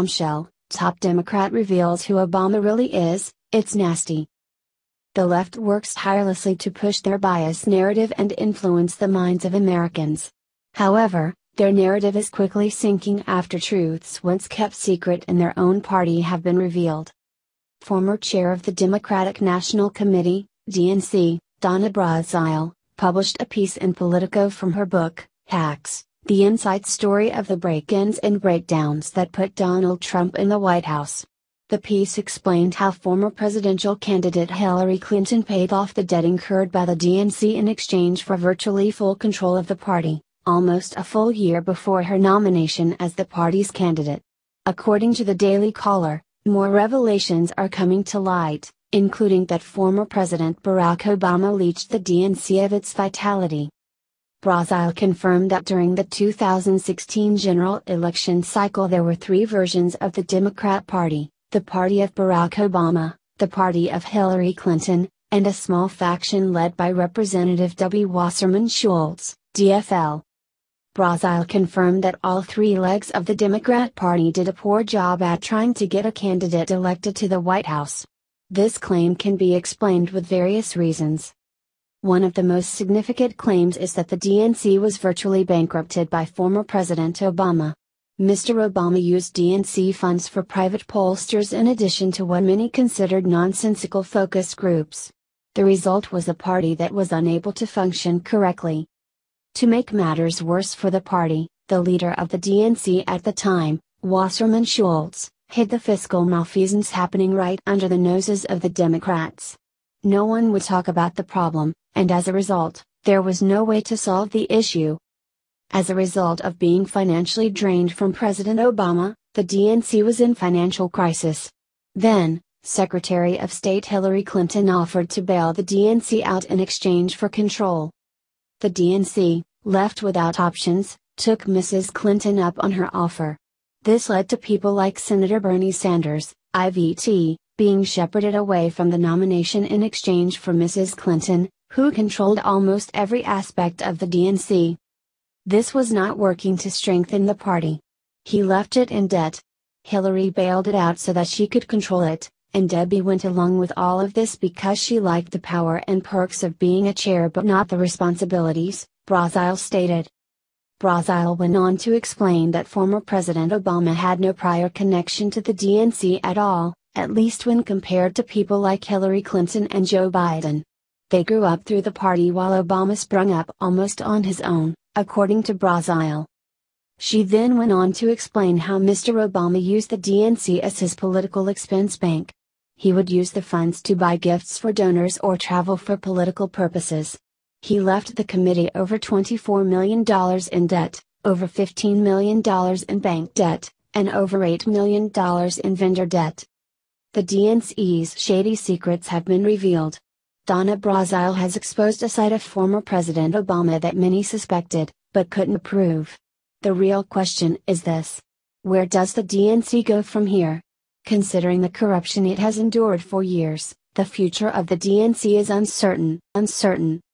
bombshell Top Democrat reveals who Obama really is, it's nasty. The left works tirelessly to push their bias narrative and influence the minds of Americans. However, their narrative is quickly sinking after truths once kept secret in their own party have been revealed. Former chair of the Democratic National Committee, DNC, Donna Brazile, published a piece in Politico from her book, Hacks the inside story of the break ins and breakdowns that put Donald Trump in the White House. The piece explained how former presidential candidate Hillary Clinton paid off the debt incurred by the DNC in exchange for virtually full control of the party, almost a full year before her nomination as the party's candidate. According to the Daily Caller, more revelations are coming to light, including that former President Barack Obama leached the DNC of its vitality. Brazil confirmed that during the 2016 general election cycle there were three versions of the Democrat Party the party of Barack Obama, the party of Hillary Clinton, and a small faction led by Representative W. Wasserman Schultz, DFL. Brazil confirmed that all three legs of the Democrat Party did a poor job at trying to get a candidate elected to the White House. This claim can be explained with various reasons, one of the most significant claims is that the DNC was virtually bankrupted by former President Obama. Mr. Obama used DNC funds for private pollsters in addition to what many considered nonsensical focus groups. The result was a party that was unable to function correctly. To make matters worse for the party, the leader of the DNC at the time, Wasserman Schultz, hid the fiscal malfeasance happening right under the noses of the Democrats no one would talk about the problem, and as a result, there was no way to solve the issue. As a result of being financially drained from President Obama, the DNC was in financial crisis. Then, Secretary of State Hillary Clinton offered to bail the DNC out in exchange for control. The DNC, left without options, took Mrs. Clinton up on her offer. This led to people like Senator Bernie Sanders, IVT, being shepherded away from the nomination in exchange for Mrs. Clinton, who controlled almost every aspect of the DNC. This was not working to strengthen the party. He left it in debt. Hillary bailed it out so that she could control it, and Debbie went along with all of this because she liked the power and perks of being a chair but not the responsibilities, Brazile stated. Brazile went on to explain that former President Obama had no prior connection to the DNC at all, at least when compared to people like Hillary Clinton and Joe Biden. They grew up through the party while Obama sprung up almost on his own, according to Brazile. She then went on to explain how Mr. Obama used the DNC as his political expense bank. He would use the funds to buy gifts for donors or travel for political purposes. He left the committee over $24 million in debt, over $15 million in bank debt, and over $8 million in vendor debt the DNC's shady secrets have been revealed. Donna Brazile has exposed a side of former President Obama that many suspected, but couldn't prove. The real question is this Where does the DNC go from here? Considering the corruption it has endured for years, the future of the DNC is uncertain, uncertain,